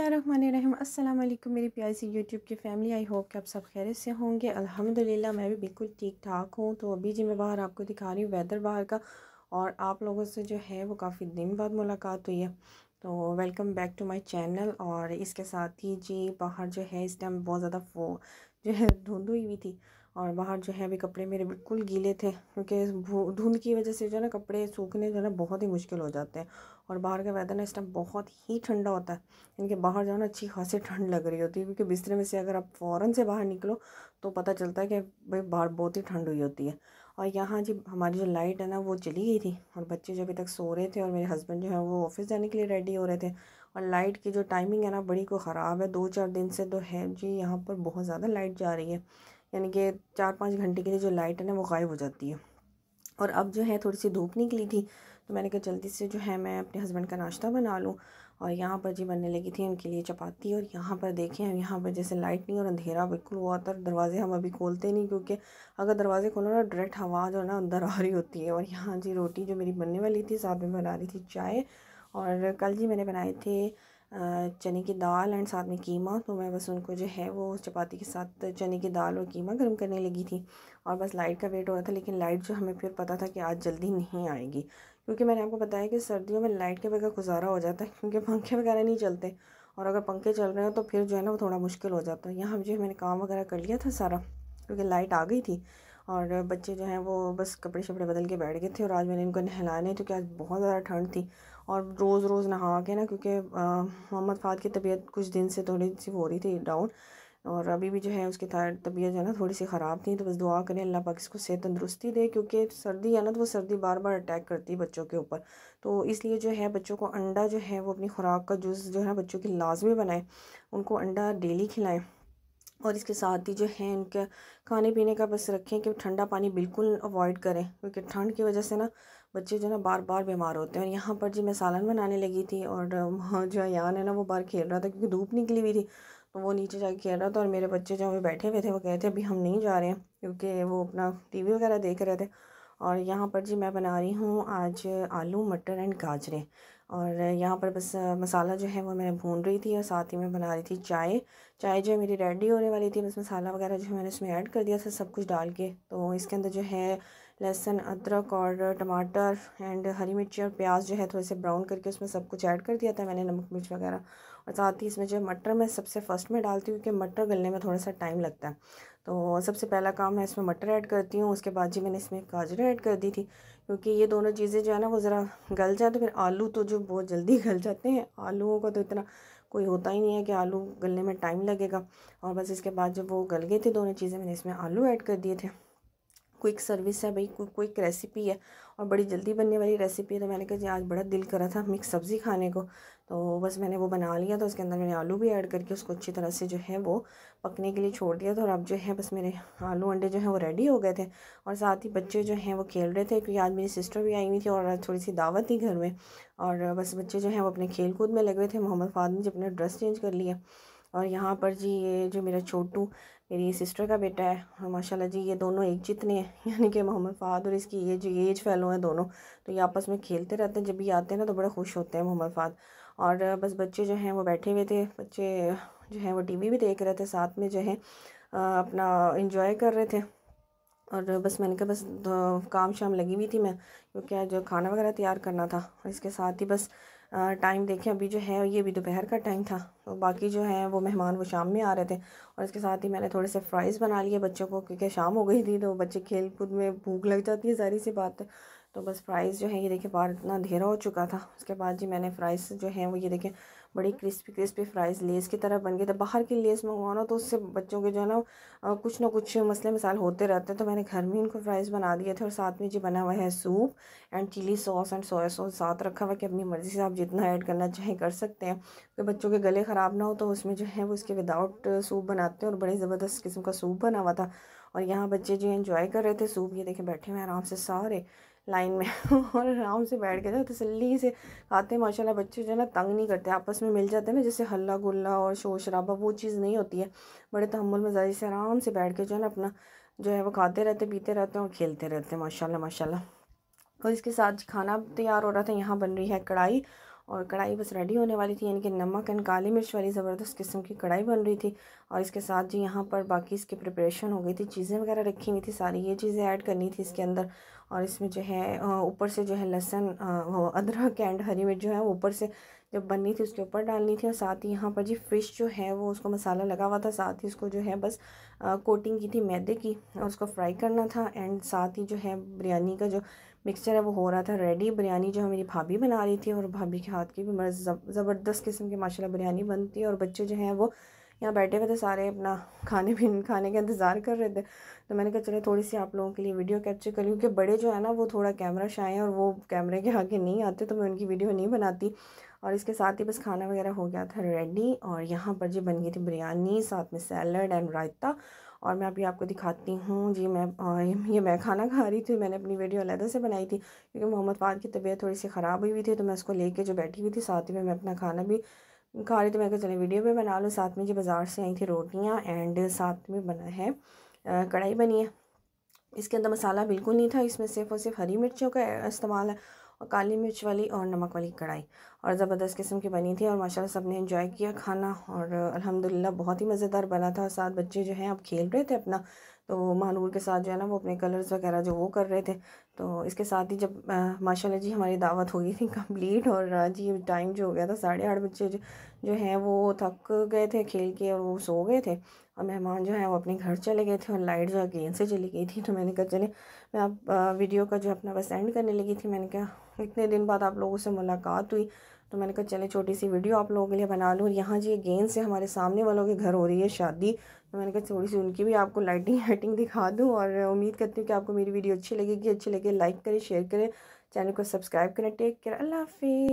अस्सलाम वालेकुम मेरी प्यारी सी यूट्यूब की फैमिली आई होप कि आप सब खैरियत से होंगे अल्हम्दुलिल्लाह मैं भी बिल्कुल ठीक ठाक हूँ तो अभी जी मैं बाहर आपको दिखा रही हूँ वेदर बाहर का और आप लोगों से जो है वो काफ़ी दिन बाद मुलाकात हुई है तो welcome back to my channel और इसके साथ ही जी बाहर जो है इस टाइम बहुत ज़्यादा जो है धुंध हुई हुई थी और बाहर जो है अभी कपड़े मेरे बिल्कुल गीले थे क्योंकि धुंध की वजह से जो है ना कपड़े सूखने जो है ना बहुत ही मुश्किल हो जाते हैं और बाहर का वेदर ना इस टाइम बहुत ही ठंडा होता है इनके बाहर जो है ना अच्छी खासी ठंड लग रही होती है क्योंकि बिस्तरे में से अगर आप फ़ौरन से बाहर निकलो तो पता चलता है कि भाई बाहर बहुत ही ठंड हुई होती है और यहाँ जी हमारी जो लाइट है ना वो चली गई थी और बच्चे जो अभी तक सो रहे थे और मेरे हस्बैंड जो है वो ऑफिस जाने के लिए रेडी हो रहे थे और लाइट की जो टाइमिंग है ना बड़ी को ख़राब है दो चार दिन से तो है जी यहाँ पर बहुत ज़्यादा लाइट जा रही है यानी कि चार पाँच घंटे के लिए जो लाइट है ना वो गायब हो जाती है और अब जो है थोड़ी सी धूप निकली थी तो मैंने कहा जल्दी से जो है मैं अपने हस्बैंड का नाश्ता बना लूँ और यहाँ पर जी बनने लगी थी उनके लिए चपाती और यहाँ पर देखें हम यहाँ पर जैसे लाइट नहीं और अंधेरा बिल्कुल हुआ था दरवाज़े हम अभी खोलते नहीं क्योंकि अगर दरवाज़े खोलो ना डायरेक्ट हवा जो ना अंदर आ रही होती है और यहाँ जी रोटी जो मेरी बनने वाली थी साथ में बना रही थी चाय और कल जी मैंने बनाए थे चने की दाल एंड साथ में कीमा तो मैं बस उनको जो है वो चपाती के साथ चने की दाल और कीमा गर्म करने लगी थी और बस लाइट का वेट हो रहा था लेकिन लाइट जो हमें फिर पता था कि आज जल्दी नहीं आएगी क्योंकि मैंने आपको बताया कि सर्दियों में लाइट के बगैर गुजारा हो जाता है क्योंकि पंखे वगैरह नहीं चलते और अगर पंखे चल रहे हो तो फिर जो है ना वो थोड़ा मुश्किल हो जाता है यहाँ जो मैंने काम वगैरह कर लिया था सारा क्योंकि लाइट आ गई थी और बच्चे जो हैं वो बस कपड़े शपड़े बदल के बैठ गए थे और आज मैंने इनको नहलाने तो आज बहुत ज़्यादा ठंड थी और रोज़ रोज़ नहा के ना क्योंकि मोहम्मद फ़ाद की तबीयत कुछ दिन से थोड़ी सी हो रही थी डाउन और अभी भी जो है उसकी तबीयत जो है ना थोड़ी सी ख़राब थी तो बस दुआ करें अल्लाह पाक इसको सेहत तंदरुस्ती दे क्योंकि सर्दी है ना तो वो सर्दी बार बार अटैक करती है बच्चों के ऊपर तो इसलिए जो है बच्चों को अंडा जो है वो अपनी खुराक का जूस जो है ना बच्चों की लाजमी बनाएं उनको अंडा डेली खिलाएं और इसके साथ ही जो है उनके खाने पीने का बस रखें कि ठंडा पानी बिल्कुल अवॉइड करें क्योंकि ठंड की वजह से ना बच्चे जो ना बार बार बीमार होते हैं और यहाँ पर जी मैं सालन बनाने लगी थी और हाँ, जो यान है ना वो बाहर खेल रहा था क्योंकि धूप निकली हुई थी तो वो नीचे जाके खेल रहा था और मेरे बच्चे जो अभी बैठे हुए थे वो कहे थे अभी हम नहीं जा रहे हैं क्योंकि वो अपना टीवी वगैरह देख रहे थे और यहाँ पर जी मैं बना रही हूँ आज आलू मटर एंड गाजरें और यहाँ पर बस मसाला जो है वो मैं भून रही थी और साथ ही मैं बना रही थी चाय चाय जो है मेरी रेडी होने वाली थी बस मसाला वगैरह जो है मैंने उसमें ऐड कर दिया था सब कुछ डाल के तो इसके अंदर जो है लहसुन अदरक और टमाटर एंड हरी मिर्ची और प्याज जो है थोड़े से ब्राउन करके उसमें सब कुछ ऐड कर दिया था मैंने नमक मिर्च वगैरह और साथ ही इसमें जो मटर मैं सबसे फ़र्स्ट में डालती हूँ क्योंकि मटर गलने में थोड़ा सा टाइम लगता है तो सबसे पहला काम मैं इसमें मटर ऐड करती हूँ उसके बाद जी मैंने इसमें गाजर ऐड कर दी थी क्योंकि ये दोनों चीज़ें जो है ना वो ज़रा गल जाए तो फिर आलू तो जो बहुत जल्दी गल जाते हैं आलूओं का तो इतना कोई होता ही नहीं है कि आलू गलने में टाइम लगेगा और बस इसके बाद जब वो गल गए थे दोनों चीज़ें मैंने इसमें आलू ऐड कर दिए थे क्विक सर्विस है भाई क्विक रेसिपी है और बड़ी जल्दी बनने वाली रेसिपी है तो मैंने कहा जी आज बड़ा दिल करा था मिक्स सब्ज़ी खाने को तो बस मैंने वो बना लिया तो उसके अंदर मैंने आलू भी ऐड करके उसको अच्छी तरह से जो है वो पकने के लिए छोड़ दिया था और अब जो है बस मेरे आलू अंडे जो है वो रेडी हो गए थे और साथ ही बच्चे जो हैं वो खेल रहे थे क्योंकि आज मेरी सिस्टर भी आई हुई थी और थोड़ी सी दावत थी घर में और बस बच्चे जो हैं वो अपने खेल कूद में लगे हुए थे मोहम्मद फाद ने अपना ड्रेस चेंज कर लिया और यहाँ पर जी ये जो मेरा छोटू मेरी सिस्टर का बेटा है और माशाल्लाह जी ये दोनों एक जितने हैं यानी कि मोहम्मद फ़ाद और इसकी ये जो एज फैलो हैं दोनों तो ये आपस में खेलते रहते हैं जब भी आते हैं ना तो बड़े खुश होते हैं मोहम्मद फ़ाद और बस बच्चे जो हैं वो बैठे हुए थे बच्चे जो हैं वो टीवी भी देख रहे थे साथ में जो है अपना इंजॉय कर रहे थे और बस मैंने कहा बस तो, काम शाम लगी हुई थी मैं क्योंकि जो खाना वगैरह तैयार करना था और इसके साथ ही बस टाइम देखें अभी जो है ये भी दोपहर का टाइम था तो बाकी जो है वो मेहमान वो शाम में आ रहे थे और इसके साथ ही मैंने थोड़े से फ्राइज़ बना लिए बच्चों को क्योंकि शाम हो गई थी तो बच्चे खेल कूद में भूख लग जाती है सारी सी बात तो बस फ्राइज़ जो है ये देखिए बाहर इतना अंधेरा हो चुका था उसके बाद जी मैंने फ्राइज़ जो है वो ये देखें बड़ी क्रिस्पी क्रिस्पी फ्राइज़ लेस की तरह बन गए तो बाहर की लेस मंगवाना तो उससे बच्चों के जो है ना कुछ ना कुछ मसले मिसाल होते रहते हैं तो मैंने घर में इनको फ्राइज़ बना दिए थे और साथ में जी बना हुआ है soup and chilli sauce and soya sauce साथ रखा हुआ कि अपनी मर्ज़ी से आप जितना ऐड करना चाहें कर सकते हैं कि बच्चों के गले ख़राब ना हो तो उसमें जो है वो उसके विदाउट सूप बनाते हैं और बड़े ज़बरदस्त किस्म का सूप बना हुआ था और यहाँ बच्चे जो इन्जॉय कर रहे थे सूप ये देखे बैठे हुए आराम से सारे लाइन में और आराम से बैठ के जो तसली से खाते हैं माशाल्लाह बच्चे जो है ना तंग नहीं करते आपस में मिल जाते हैं ना जैसे हल्ला गुल्ला और शोर शराबा वो चीज़ नहीं होती है बड़े तहमुल मजाजी से आराम से बैठ के जो है ना अपना जो है वो खाते रहते पीते रहते हैं और खेलते रहते हैं माशाल्लाह माशाल्लाह और इसके साथ खाना तैयार हो रहा था यहाँ बन रही है कढ़ाई और कढ़ाई बस रेडी होने वाली थी यानी कि नमक एंड काली मिर्च वाली ज़बरदस्त किस्म की कढ़ाई बन रही थी और इसके साथ जो यहाँ पर बाकी इसकी प्रिपरेशन हो गई थी चीज़ें वगैरह रखी हुई थी सारी ये चीज़ें ऐड करनी थी इसके अंदर और इसमें जो है ऊपर से जो है लहसन वो अदरक एंड हरी मिर्च जो है ऊपर से जब बननी थी उसके ऊपर डालनी थी और साथ ही यहाँ पर जी फ़िश जो है वो उसको मसाला लगा हुआ था साथ ही उसको जो है बस आ, कोटिंग की थी मैदे की और उसको फ्राई करना था एंड साथ ही जो है बिरयानी का जो मिक्सचर है वो हो रहा था रेडी बिरयानी जो मेरी भाभी बना रही थी और भाभी के हाथ की भी मज़ ज़बरदस्त किस्म की माशा बिरयानी बनती है और बच्चे जो हैं वो यहाँ बैठे हुए थे सारे अपना खाने भी खाने का इंतज़ार कर रहे थे तो मैंने कहा चले थोड़ी सी आप लोगों के लिए वीडियो कैप्चर करी क्योंकि बड़े जो है ना वो थोड़ा कैमरा शाए हैं और वो कैमरे के आगे नहीं आते तो मैं उनकी वीडियो नहीं बनाती और इसके साथ ही बस खाना वगैरह हो गया था रेडी और यहाँ पर जी बन गई थी बिरयानी साथ में सैलड एंड रायता और मैं अभी आपको दिखाती हूँ जी मैं ये मैं खाना खा रही थी मैंने अपनी वीडियो अलहदा से बनाई थी क्योंकि मोहम्मद फाद की तबीयत थोड़ी सी ख़राब हुई हुई थी तो मैं उसको लेके जो बैठी हुई थी साथ ही में मैं अपना खाना भी खा रही थी मैं कहा चले वीडियो भी बना लो साथ में जी बाज़ार से आई थी रोटियाँ एंड साथ में बना है कढ़ाई बनी है इसके अंदर मसाला बिल्कुल नहीं था इसमें सिर्फ और सिर्फ हरी मिर्चों का इस्तेमाल है और काली मिर्च वाली और नमक वाली कढ़ाई और ज़बरदस्त किस्म की बनी थी और माशाल्लाह सब ने इन्जॉय किया खाना और अल्हम्दुलिल्लाह बहुत ही मज़ेदार बना था और साथ बच्चे जो हैं अब खेल रहे थे अपना तो महानूर के साथ जो है ना वो अपने कलर्स वगैरह जो वो कर रहे थे तो इसके साथ ही जब माशाल्लाह जी हमारी दावत हो गई थी कंप्लीट और जी टाइम जो हो गया था साढ़े आठ बच्चे जो जो हैं वो थक गए थे खेल के और वो सो गए थे और मेहमान जो है वो अपने घर चले गए थे और लाइट जो गेंद से चली गई थी तो मैंने कहा चले मैं आप वीडियो का जो अपना बस एंड करने लगी थी मैंने कहा इतने दिन बाद आप लोगों से मुलाकात हुई तो मैंने कहा चले छोटी सी वीडियो आप लोगों के लिए बना लूँ और यहाँ जी अगेन से हमारे सामने वालों के घर हो रही है शादी तो मैंने कहा थोड़ी सी उनकी भी आपको लाइटिंग वाइटिंग दिखा दूँ और उम्मीद करती हूँ कि आपको मेरी वीडियो अच्छी लगेगी अच्छी लगे लाइक करें शेयर करें चैनल को सब्सक्राइब करें टेक केयर अल्लाह हाफि